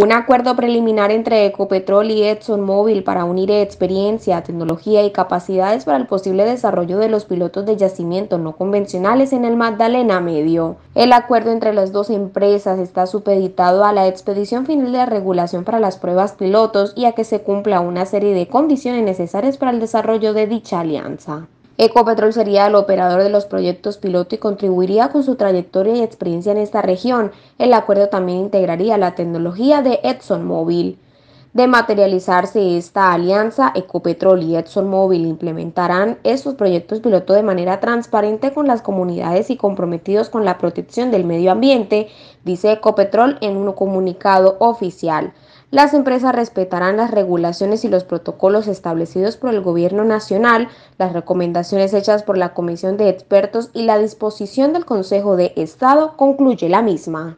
Un acuerdo preliminar entre Ecopetrol y ExxonMobil para unir experiencia, tecnología y capacidades para el posible desarrollo de los pilotos de yacimientos no convencionales en el Magdalena Medio. El acuerdo entre las dos empresas está supeditado a la expedición final de regulación para las pruebas pilotos y a que se cumpla una serie de condiciones necesarias para el desarrollo de dicha alianza. Ecopetrol sería el operador de los proyectos piloto y contribuiría con su trayectoria y experiencia en esta región. El acuerdo también integraría la tecnología de ExxonMobil. De materializarse esta alianza, Ecopetrol y ExxonMobil implementarán estos proyectos piloto de manera transparente con las comunidades y comprometidos con la protección del medio ambiente, dice Ecopetrol en un comunicado oficial. Las empresas respetarán las regulaciones y los protocolos establecidos por el Gobierno Nacional, las recomendaciones hechas por la Comisión de Expertos y la disposición del Consejo de Estado, concluye la misma.